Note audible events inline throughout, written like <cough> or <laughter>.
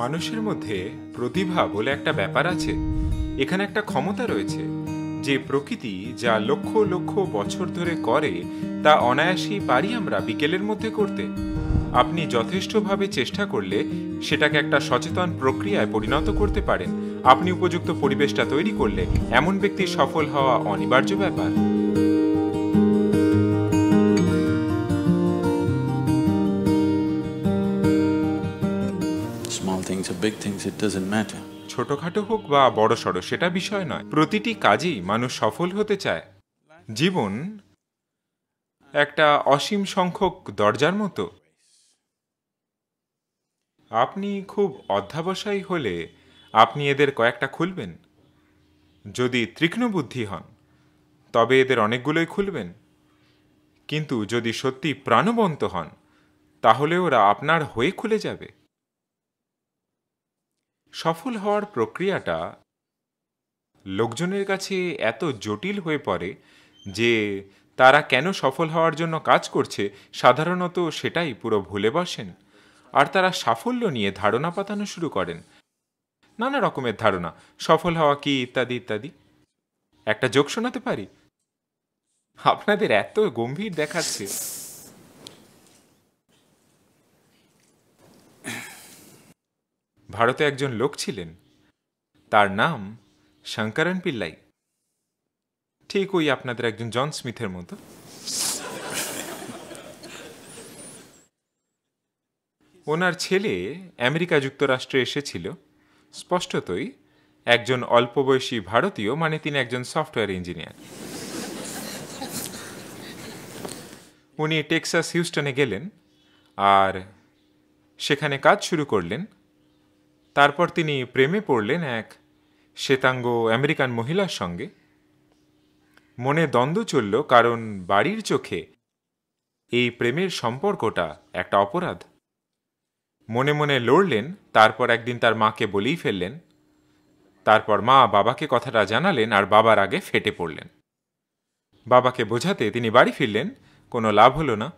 মানুষের মধ্যে প্রতিভা বলে একটা ব্যাপার আছে এখানে একটা ক্ষমতা রয়েছে যে প্রকৃতি যা লক্ষ লক্ষ বছর ধরে করে তা অনায়াসেই পারি আমরা বিকেলের মধ্যে করতে আপনি যথেষ্টভাবে চেষ্টা করলে সেটাকে একটা সচেতন প্রক্রিয়ায় পরিণত করতে পারেন আপনি উপযুক্ত পরিবেশটা তৈরি করলে এমন ব্যক্তি সফল হওয়া অনিবার্য ব্যাপার things or big things, it doesn't matter. ছোটখাটো হোক বা সড় সেটা বিষয় নয় প্রতিটি কাজেই মানুষ সফল হতে চায় জীবন একটা অসীম সংখ্যক দরজার মতো আপনি খুব অধ্যাবসায়ী হলে আপনি এদের কয়েকটা খুলবেন যদি তীক্ষ্ণ বুদ্ধি হন তবে এদের অনেকগুলোই খুলবেন কিন্তু যদি সত্যি প্রাণবন্ত হন তাহলে ওরা আপনার হয়ে খুলে যাবে সফল হওয়ার প্রক্রিয়াটা লোকজনের কাছে এত জটিল হয়ে পড়ে যে তারা কেন সফল হওয়ার জন্য কাজ করছে সাধারণত সেটাই পুরো ভুলে বসেন আর তারা সাফল্য নিয়ে ধারণা পাতানো শুরু করেন নানা রকমের ধারণা সফল হওয়া কি ইত্যাদি ইত্যাদি একটা যোগ শোনাতে পারি আপনাদের এত গম্ভীর দেখাচ্ছে ভারতে একজন লোক ছিলেন তার নাম শঙ্করণ পিল্লাই ঠিক ওই আপনাদের একজন জন স্মিথের মতো ওনার ছেলে আমেরিকা যুক্তরাষ্ট্রে এসেছিল স্পষ্টতই একজন অল্পবয়সী ভারতীয় মানে তিনি একজন সফটওয়্যার ইঞ্জিনিয়ার উনি টেক্সাস হিউস্টনে গেলেন আর সেখানে কাজ শুরু করলেন তারপর তিনি প্রেমে পড়লেন এক শ্বেতাঙ্গ আমেরিকান মহিলার সঙ্গে মনে দ্বন্দ্ব চলল কারণ বাড়ির চোখে এই প্রেমের সম্পর্কটা একটা অপরাধ মনে মনে লড়লেন তারপর একদিন তার মাকে বলেই ফেললেন তারপর মা বাবাকে কথাটা জানালেন আর বাবার আগে ফেটে পড়লেন বাবাকে বোঝাতে তিনি বাড়ি ফিরলেন কোনো লাভ হলো না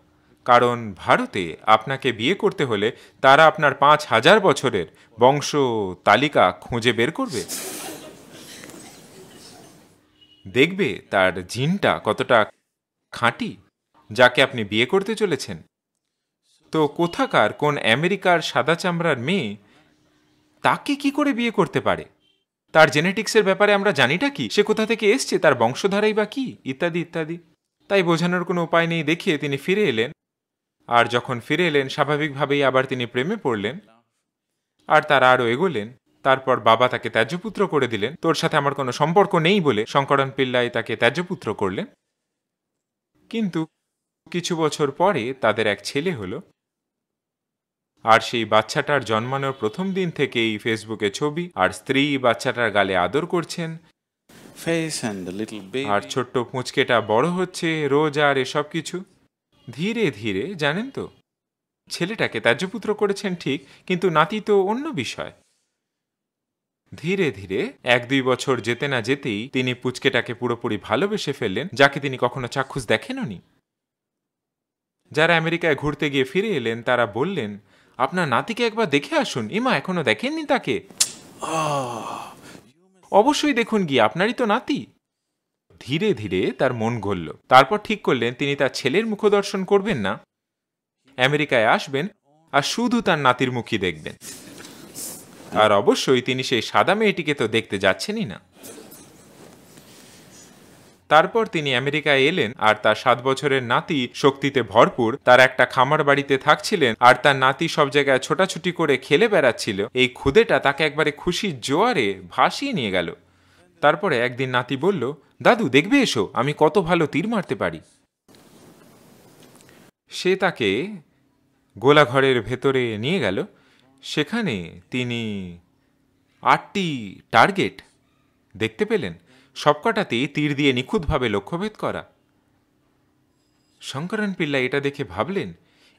কারণ ভারতে আপনাকে বিয়ে করতে হলে তারা আপনার পাঁচ হাজার বছরের বংশ তালিকা খুঁজে বের করবে দেখবে তার জিনটা কতটা খাঁটি যাকে আপনি বিয়ে করতে চলেছেন তো কোথাকার কোন আমেরিকার সাদা চামড়ার মেয়ে তাকে কি করে বিয়ে করতে পারে তার জেনেটিক্সের ব্যাপারে আমরা জানিটা কি সে কোথা থেকে এসছে তার বংশধারাই বা কি ইত্যাদি ইত্যাদি তাই বোঝানোর কোনো উপায় নেই দেখিয়ে তিনি ফিরে এলেন আর যখন ফিরে এলেন স্বাভাবিকভাবেই আবার তিনি প্রেমে পড়লেন আর তারা আরও এগোলেন তারপর বাবা তাকে ত্যাজ্যপুত্র করে দিলেন তোর সাথে আমার কোনো সম্পর্ক নেই বলে শঙ্করণ পিল্লাই তাকে ত্যাজ্যপুত্র করলেন কিন্তু কিছু বছর পরে তাদের এক ছেলে হল আর সেই বাচ্চাটার জন্মানোর প্রথম দিন থেকেই ফেসবুকে ছবি আর স্ত্রী বাচ্চাটার গালে আদর করছেন আর ছোট্ট পুঁচকেটা বড় হচ্ছে রোজ আর এসব কিছু ধীরে ধীরে জানেন তো ছেলেটাকে ত্যাজ্যপুত্র করেছেন ঠিক কিন্তু নাতি তো অন্য বিষয় ধীরে ধীরে এক দুই বছর যেতে না যেতেই তিনি পুচকেটাকে পুরোপুরি ভালোবেসে ফেললেন যাকে তিনি কখনো চাক্ষুষ দেখেননি যারা আমেরিকায় ঘুরতে গিয়ে ফিরে এলেন তারা বললেন আপনার নাতিকে একবার দেখে আসুন ইমা এখনো দেখেননি তাকে অবশ্যই দেখুন গিয়ে আপনারই তো নাতি ধীরে ধীরে তার মন ঘলল তারপর ঠিক করলেন তিনি তার ছেলের মুখদর্শন করবেন না আমেরিকায় আসবেন আর শুধু তার নাতির মুখী দেখবেন আর অবশ্যই তিনি সেই সাদা মেয়েটিকে তো দেখতে যাচ্ছেনই না তারপর তিনি আমেরিকায় এলেন আর তার সাত বছরের নাতি শক্তিতে ভরপুর তার একটা খামার বাড়িতে থাকছিলেন আর তার নাতি সব জায়গায় ছোটাছুটি করে খেলে বেড়াচ্ছিল এই ক্ষুদেটা তাকে একবারে খুশির জোয়ারে ভাসিয়ে নিয়ে গেল তারপরে একদিন নাতি বলল দাদু দেখবে এসো আমি কত ভালো তীর মারতে পারি সে তাকে গোলাঘরের ভেতরে নিয়ে গেল সেখানে তিনি আটটি টার্গেট দেখতে পেলেন সবকটাতেই তীর দিয়ে নিখুঁতভাবে লক্ষ্যভেদ করা শঙ্করণ পিল্লা এটা দেখে ভাবলেন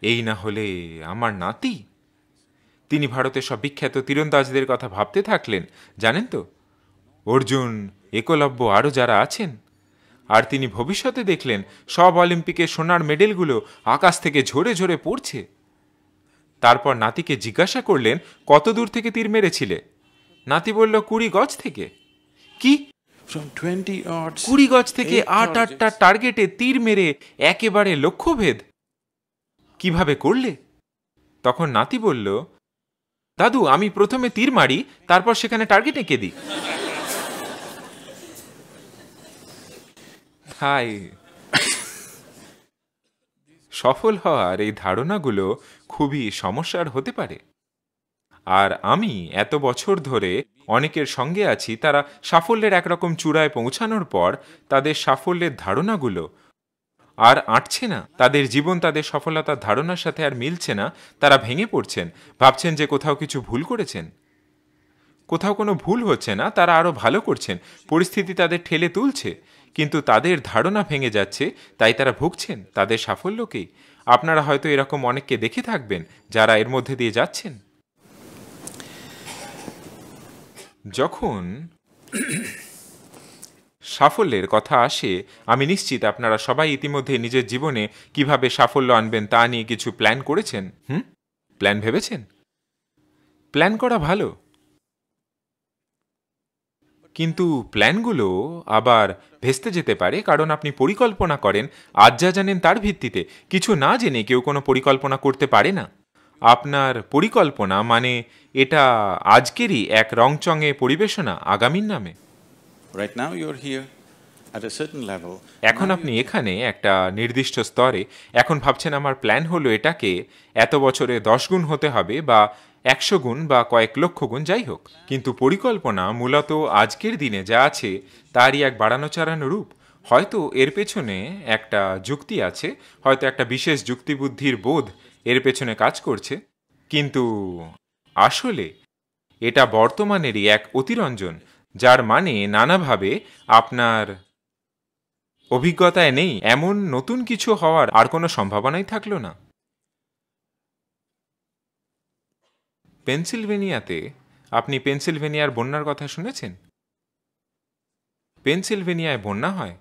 এই না হলে আমার নাতি তিনি ভারতের সব বিখ্যাত তীরন্দাজদের কথা ভাবতে থাকলেন জানেন তো অর্জুন একলব্য আরও যারা আছেন আর তিনি ভবিষ্যতে দেখলেন সব অলিম্পিকে সোনার মেডেলগুলো আকাশ থেকে ঝরে ঝরে পড়ছে তারপর নাতিকে জিজ্ঞাসা করলেন কত দূর থেকে তীর মেরেছিলে নাতি বলল কুড়ি গজ থেকে কি কুড়ি গজ থেকে আট আটটা টার্গেটে তীর মেরে একেবারে লক্ষ্যভেদ কিভাবে করলে তখন নাতি বলল দাদু আমি প্রথমে তীর মারি তারপর সেখানে টার্গেট এঁকে দিই হাই সফল হওয়ার এই ধারণাগুলো খুবই সমস্যার হতে পারে আর আমি এত বছর ধরে অনেকের সঙ্গে আছি তারা সাফল্যের একরকম চূড়ায় পৌঁছানোর পর তাদের সাফল্যের ধারণাগুলো আর আঁটছে না তাদের জীবন তাদের সফলতার ধারণার সাথে আর মিলছে না তারা ভেঙে পড়ছেন ভাবছেন যে কোথাও কিছু ভুল করেছেন কোথাও কোনো ভুল হচ্ছে না তারা আরও ভালো করছেন পরিস্থিতি তাদের ঠেলে তুলছে কিন্তু তাদের ধারণা ভেঙে যাচ্ছে তাই তারা ভুগছেন তাদের সাফল্যকে আপনারা হয়তো এরকম অনেককে দেখে থাকবেন যারা এর মধ্যে দিয়ে যাচ্ছেন যখন সাফল্যের কথা আসে আমি নিশ্চিত আপনারা সবাই ইতিমধ্যে নিজের জীবনে কিভাবে সাফল্য আনবেন তা নিয়ে কিছু প্ল্যান করেছেন হুম প্ল্যান ভেবেছেন প্ল্যান করা ভালো কিন্তু প্ল্যানগুলো আবার ভেস্তে যেতে পারে কারণ আপনি পরিকল্পনা করেন আজ যা জানেন তার ভিত্তিতে কিছু না জেনে কেউ কোনো পরিকল্পনা করতে পারে না আপনার পরিকল্পনা মানে এটা আজকেরই এক রংচঙে পরিবেশনা আগামীর নামে রাইট নাও ইউর হিয়ার এখন আপনি এখানে একটা নির্দিষ্ট স্তরে এখন ভাবছেন আমার প্ল্যান হলো এটাকে এত বছরে দশ গুণ হতে হবে বা একশো গুণ বা কয়েক লক্ষ গুণ যাই হোক কিন্তু পরিকল্পনা মূলত আজকের দিনে যা আছে তারই এক বাড়ানো চাড়ানো রূপ হয়তো এর পেছনে একটা যুক্তি আছে হয়তো একটা বিশেষ যুক্তিবুদ্ধির বোধ এর পেছনে কাজ করছে কিন্তু আসলে এটা বর্তমানেরই এক অতিরঞ্জন যার মানে নানাভাবে আপনার অভিজ্ঞতায় নেই এমন নতুন কিছু হওয়ার আর কোনো সম্ভাবনাই থাকল না পেনসিলভেনিয়াতে আপনি পেনসিলভেনিয়ার বন্যার কথা শুনেছেন পেনসিলভেনিয়ায় বন্যা হয়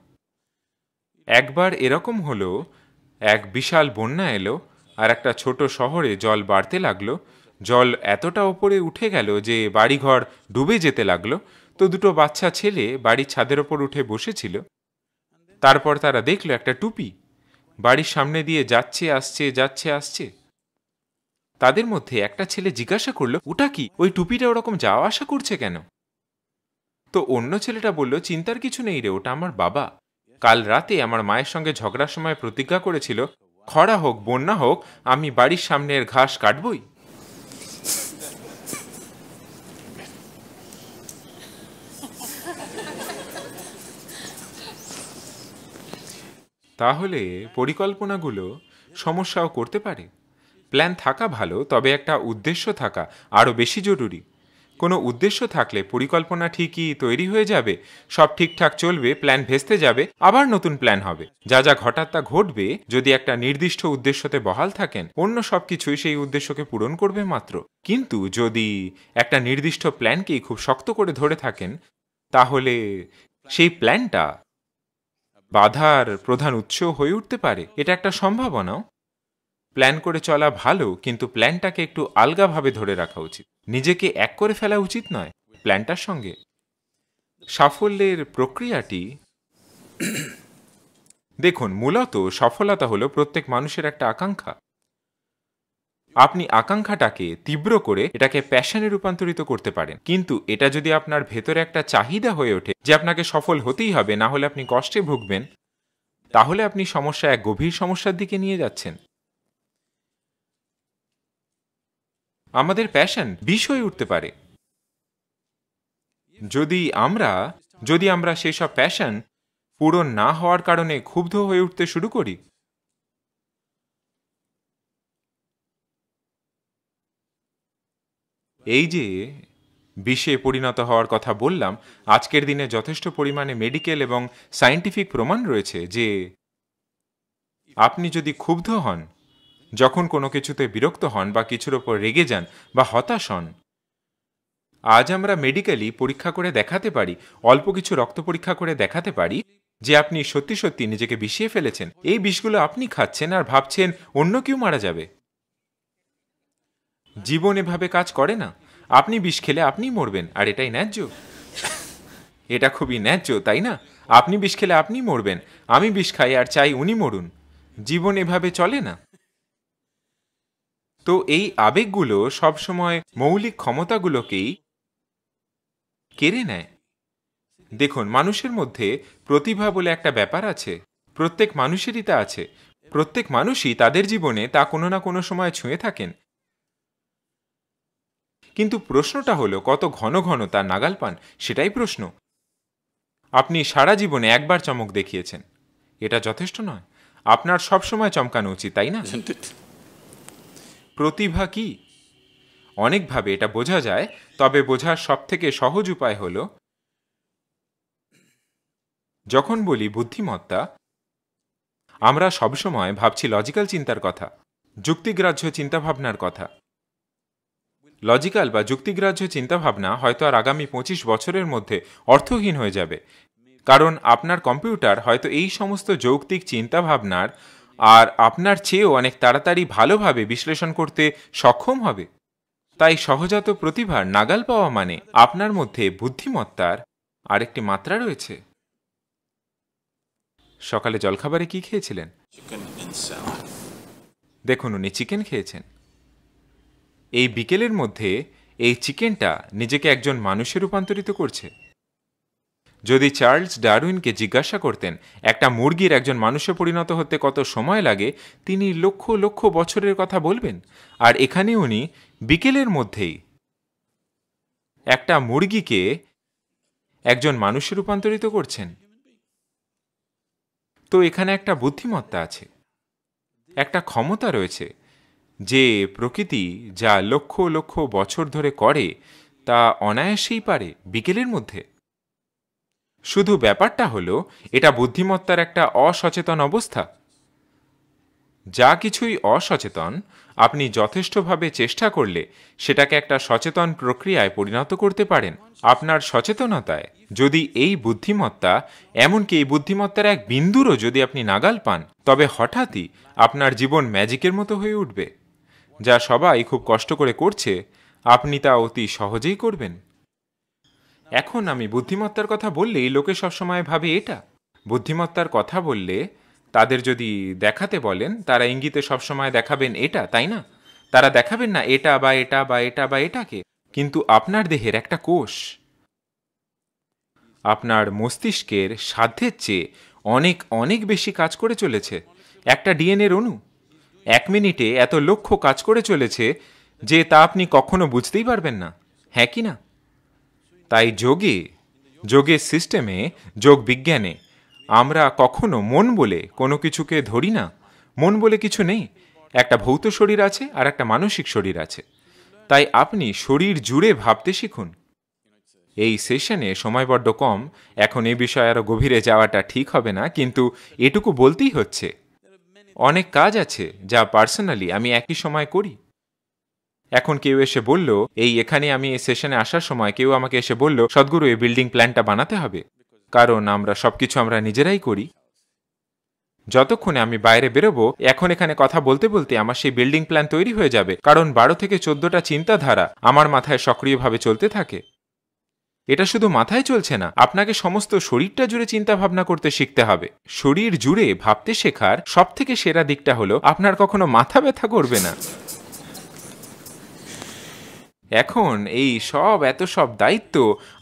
একবার এরকম হলো এক বিশাল বন্যা এলো আর একটা ছোট শহরে জল বাড়তে লাগলো জল এতটা ওপরে উঠে গেল যে বাড়িঘর ডুবে যেতে লাগলো তো দুটো বাচ্চা ছেলে বাড়ির ছাদের ওপর উঠে বসেছিল তারপর তারা দেখল একটা টুপি বাড়ির সামনে দিয়ে যাচ্ছে আসছে যাচ্ছে আসছে তাদের মধ্যে একটা ছেলে জিজ্ঞাসা করলো ওটা কি ওই টুপিটা ওরকম যাওয়া আসা করছে কেন তো অন্য ছেলেটা বলল চিন্তার কিছু নেই রে ওটা আমার বাবা কাল রাতে আমার মায়ের সঙ্গে ঝগড়ার সময় প্রতিজ্ঞা করেছিল খরা হোক বন্যা হোক আমি বাড়ির সামনের ঘাস কাটবই তাহলে পরিকল্পনাগুলো সমস্যাও করতে পারে প্ল্যান থাকা ভালো তবে একটা উদ্দেশ্য থাকা আরও বেশি জরুরি কোনো উদ্দেশ্য থাকলে পরিকল্পনা ঠিকই তৈরি হয়ে যাবে সব ঠিকঠাক চলবে প্ল্যান ভেস্তে যাবে আবার নতুন প্ল্যান হবে যা যা ঘটার তা ঘটবে যদি একটা নির্দিষ্ট উদ্দেশ্যতে বহাল থাকেন অন্য সব কিছুই সেই উদ্দেশ্যকে পূরণ করবে মাত্র কিন্তু যদি একটা নির্দিষ্ট প্ল্যানকেই খুব শক্ত করে ধরে থাকেন তাহলে সেই প্ল্যানটা বাধার প্রধান উৎস হয়ে উঠতে পারে এটা একটা সম্ভাবনাও প্ল্যান করে চলা ভালো কিন্তু প্ল্যানটাকে একটু আলগাভাবে ধরে রাখা উচিত নিজেকে এক করে ফেলা উচিত নয় প্ল্যানটার সঙ্গে সাফল্যের প্রক্রিয়াটি <coughs> দেখুন মূলত সফলতা হলো প্রত্যেক মানুষের একটা আকাঙ্ক্ষা আপনি আকাঙ্ক্ষাটাকে তীব্র করে এটাকে প্যাশনে রূপান্তরিত করতে পারেন কিন্তু এটা যদি আপনার ভেতরে একটা চাহিদা হয়ে ওঠে যে আপনাকে সফল হতেই হবে না হলে আপনি কষ্টে ভুগবেন তাহলে আপনি সমস্যা এক গভীর সমস্যার দিকে নিয়ে যাচ্ছেন আমাদের প্যাশন বিষ হয়ে উঠতে পারে যদি আমরা যদি আমরা সেই সব প্যাশন পূরণ না হওয়ার কারণে ক্ষুব্ধ হয়ে উঠতে শুরু করি এই যে বিষে পরিণত হওয়ার কথা বললাম আজকের দিনে যথেষ্ট পরিমাণে মেডিকেল এবং সায়েন্টিফিক প্রমাণ রয়েছে যে আপনি যদি ক্ষুব্ধ হন যখন কোনো কিছুতে বিরক্ত হন বা কিছুর ওপর রেগে যান বা হতাশ হন আজ আমরা মেডিকেলি পরীক্ষা করে দেখাতে পারি অল্প কিছু রক্ত পরীক্ষা করে দেখাতে পারি যে আপনি সত্যি সত্যি নিজেকে বিষিয়ে ফেলেছেন এই বিষগুলো আপনি খাচ্ছেন আর ভাবছেন অন্য কেউ মারা যাবে জীবন এভাবে কাজ করে না আপনি বিষ খেলে আপনিই মরবেন আর এটাই ন্যায্য এটা খুবই ন্যায্য তাই না আপনি বিষ খেলে আপনিই মরবেন আমি বিষ খাই আর চাই উনি মরুন জীবন এভাবে চলে না তো এই আবেগগুলো সবসময় মৌলিক ক্ষমতাগুলোকেই কেড়ে নেয় দেখুন মানুষের মধ্যে প্রতিভা বলে একটা ব্যাপার আছে প্রত্যেক মানুষেরই তা আছে প্রত্যেক মানুষই তাদের জীবনে তা কোনো না কোনো সময় ছুঁয়ে থাকেন কিন্তু প্রশ্নটা হলো কত ঘন ঘন তা নাগাল পান সেটাই প্রশ্ন আপনি সারা জীবনে একবার চমক দেখিয়েছেন এটা যথেষ্ট নয় আপনার সবসময় চমকানো উচিত তাই না প্রতিভা কি অনেকভাবে এটা বোঝা যায় তবে বোঝার সবথেকে সহজ উপায় হল যখন বলি বুদ্ধিমত্তা আমরা সবসময় ভাবছি লজিক্যাল চিন্তার কথা যুক্তিগ্রাহ্য চিন্তাভাবনার কথা লজিক্যাল বা যুক্তিগ্রাহ্য চিন্তাভাবনা হয়তো আর আগামী পঁচিশ বছরের মধ্যে অর্থহীন হয়ে যাবে কারণ আপনার কম্পিউটার হয়তো এই সমস্ত যৌক্তিক চিন্তাভাবনার আর আপনার চেয়েও অনেক তাড়াতাড়ি ভালোভাবে বিশ্লেষণ করতে সক্ষম হবে তাই সহজাত প্রতিভার নাগাল পাওয়া মানে আপনার মধ্যে বুদ্ধিমত্তার আরেকটি মাত্রা রয়েছে সকালে জলখাবারে কি খেয়েছিলেন দেখুন উনি চিকেন খেয়েছেন এই বিকেলের মধ্যে এই চিকেনটা নিজেকে একজন মানুষে রূপান্তরিত করছে যদি চার্লস ডারউইনকে জিজ্ঞাসা করতেন একটা মুরগির একজন মানুষে পরিণত হতে কত সময় লাগে তিনি লক্ষ লক্ষ বছরের কথা বলবেন আর এখানে উনি বিকেলের মধ্যেই একটা মুরগিকে একজন মানুষে রূপান্তরিত করছেন তো এখানে একটা বুদ্ধিমত্তা আছে একটা ক্ষমতা রয়েছে যে প্রকৃতি যা লক্ষ লক্ষ বছর ধরে করে তা অনায়াসেই পারে বিকেলের মধ্যে শুধু ব্যাপারটা হলো এটা বুদ্ধিমত্তার একটা অসচেতন অবস্থা যা কিছুই অসচেতন আপনি যথেষ্টভাবে চেষ্টা করলে সেটাকে একটা সচেতন প্রক্রিয়ায় পরিণত করতে পারেন আপনার সচেতনতায় যদি এই বুদ্ধিমত্তা এমনকি এই বুদ্ধিমত্তার এক বিন্দুরও যদি আপনি নাগাল পান তবে হঠাৎই আপনার জীবন ম্যাজিকের মতো হয়ে উঠবে যা সবাই খুব কষ্ট করে করছে আপনি তা অতি সহজেই করবেন এখন আমি বুদ্ধিমত্তার কথা বললেই লোকে সবসময় ভাবে এটা বুদ্ধিমত্তার কথা বললে তাদের যদি দেখাতে বলেন তারা ইঙ্গিতে সবসময় দেখাবেন এটা তাই না তারা দেখাবেন না এটা বা এটা বা এটা বা এটাকে কিন্তু আপনার দেহের একটা কোষ আপনার মস্তিষ্কের সাধ্যের চেয়ে অনেক অনেক বেশি কাজ করে চলেছে একটা ডিএনএর অণু এক মিনিটে এত লক্ষ্য কাজ করে চলেছে যে তা আপনি কখনো বুঝতেই পারবেন না হ্যাঁ কি না তাই যোগে যোগের সিস্টেমে যোগ বিজ্ঞানে আমরা কখনো মন বলে কোনো কিছুকে ধরি না মন বলে কিছু নেই একটা ভৌত শরীর আছে আর একটা মানসিক শরীর আছে তাই আপনি শরীর জুড়ে ভাবতে শিখুন এই সেশনে সময় বড্ড কম এখন এ বিষয়ে আরও গভীরে যাওয়াটা ঠিক হবে না কিন্তু এটুকু বলতেই হচ্ছে অনেক কাজ আছে যা পার্সোনালি আমি একই সময় করি এখন কেউ এসে বলল এই এখানে আমি এই সেশনে আসার সময় কেউ আমাকে এসে বলল সদ্গুরু এই বিল্ডিং প্ল্যানটা বানাতে হবে কারণ আমরা সবকিছু আমরা নিজেরাই করি যতক্ষণে আমি বাইরে বেরোবো এখন এখানে কথা বলতে বলতে আমার সেই বিল্ডিং প্ল্যান তৈরি হয়ে যাবে কারণ বারো থেকে চোদ্দটা চিন্তাধারা আমার মাথায় সক্রিয়ভাবে চলতে থাকে এটা শুধু মাথায় চলছে না আপনাকে সমস্ত শরীরটা জুড়ে চিন্তা ভাবনা করতে শিখতে হবে শরীর জুড়ে ভাবতে শেখার সব থেকে সেরা দিকটা হলো আপনার কখনো মাথা ব্যথা করবে না এখন এই সব এত সব দায়িত্ব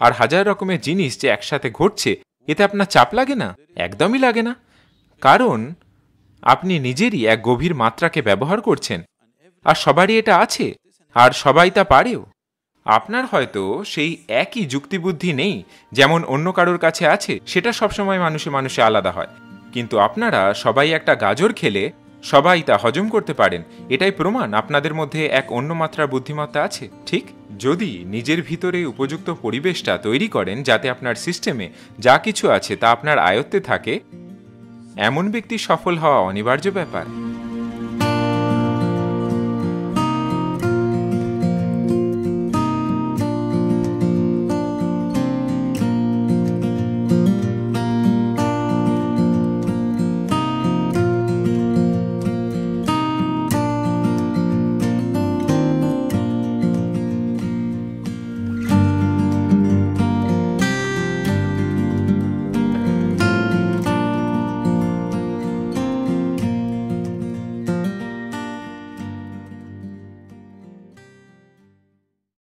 আর হাজার রকমের জিনিস যে একসাথে ঘটছে এতে আপনার চাপ লাগে না একদমই লাগে না কারণ আপনি নিজেরই এক গভীর মাত্রাকে ব্যবহার করছেন আর সবারই এটা আছে আর সবাই তা পারেও আপনার হয়তো সেই একই যুক্তিবুদ্ধি নেই যেমন অন্য কারোর কাছে আছে সেটা সবসময় মানুষে মানুষে আলাদা হয় কিন্তু আপনারা সবাই একটা গাজর খেলে সবাই তা হজম করতে পারেন এটাই প্রমাণ আপনাদের মধ্যে এক অন্য মাত্রার বুদ্ধিমত্তা আছে ঠিক যদি নিজের ভিতরে উপযুক্ত পরিবেশটা তৈরি করেন যাতে আপনার সিস্টেমে যা কিছু আছে তা আপনার আয়ত্তে থাকে এমন ব্যক্তি সফল হওয়া অনিবার্য ব্যাপার